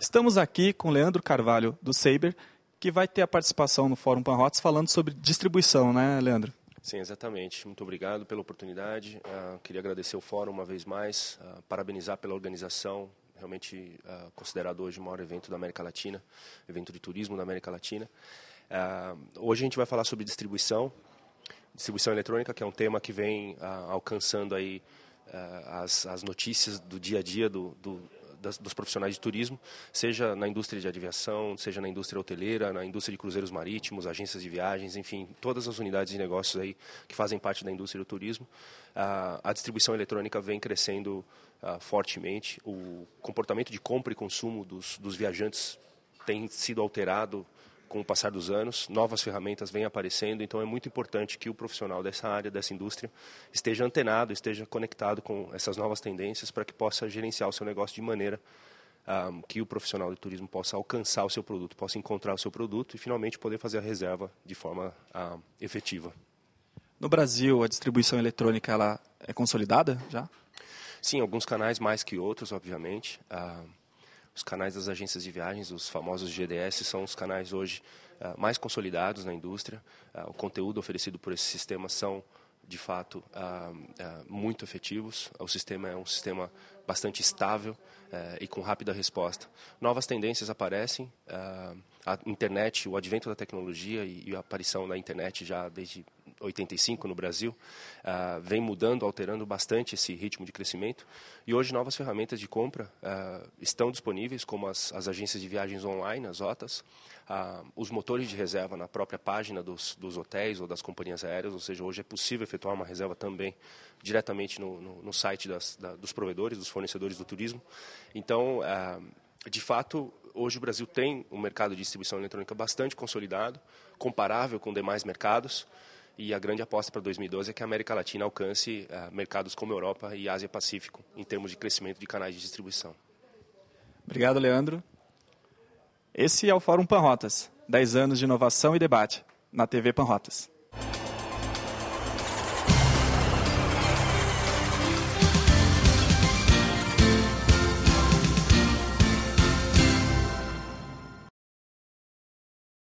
Estamos aqui com Leandro Carvalho, do Saber, que vai ter a participação no Fórum Panrotes falando sobre distribuição, né, Leandro? Sim, exatamente. Muito obrigado pela oportunidade. Uh, queria agradecer o Fórum uma vez mais, uh, parabenizar pela organização, realmente uh, considerado hoje o maior evento da América Latina, evento de turismo da América Latina. hoje a gente vai falar sobre distribuição, distribuição eletrônica, que é um tema que vem alcançando aí as, as, notícias do dia a dia do, do das, dos profissionais de turismo, seja na indústria de aviação, seja na indústria hoteleira, na indústria de cruzeiros marítimos, agências de viagens, enfim, todas as unidades de negócios aí que fazem parte da indústria do turismo. A, a distribuição eletrônica vem crescendo fortemente, o comportamento de compra e consumo dos, dos viajantes tem sido alterado com o passar dos anos, novas ferramentas vêm aparecendo, então é muito importante que o profissional dessa área, dessa indústria, esteja antenado, esteja conectado com essas novas tendências para que possa gerenciar o seu negócio de maneira um, ah, que o profissional de turismo possa alcançar o seu produto, possa encontrar o seu produto e finalmente poder fazer a reserva de forma um, ah, efetiva. No Brasil, a distribuição eletrônica ela é consolidada já? Sim, alguns canais mais que outros, obviamente. Um, ah, os canais das agências de viagens, os famosos GDS, são os canais hoje uh, mais consolidados na indústria. Uh, o conteúdo oferecido por esses sistemas são, de fato, uh, muito efetivos. O sistema é um sistema bastante estável eh, e com rápida resposta. Novas tendências aparecem. a internet, o advento da tecnologia e, e a aparição da internet já desde 85 no Brasil, uh, vem mudando, alterando bastante esse ritmo de crescimento. E hoje novas ferramentas de compra uh, estão disponíveis, como as, as, agências de viagens online, as OTAs, uh, os motores de reserva na própria página dos, dos, hotéis ou das companhias aéreas, ou seja, hoje é possível efetuar uma reserva também diretamente no, no, no site das, da, dos provedores, dos fornecedores do turismo. Então, de fato, hoje o Brasil tem um mercado de distribuição eletrônica bastante consolidado, comparável com demais mercados. E a grande aposta para 2012 é que a América Latina alcance uh, mercados como Europa e Ásia Pacífico, em termos de crescimento de canais de distribuição. Obrigado, Leandro. Esse é o Fórum Panrotas 10 anos de inovação e debate, na TV Panrotas.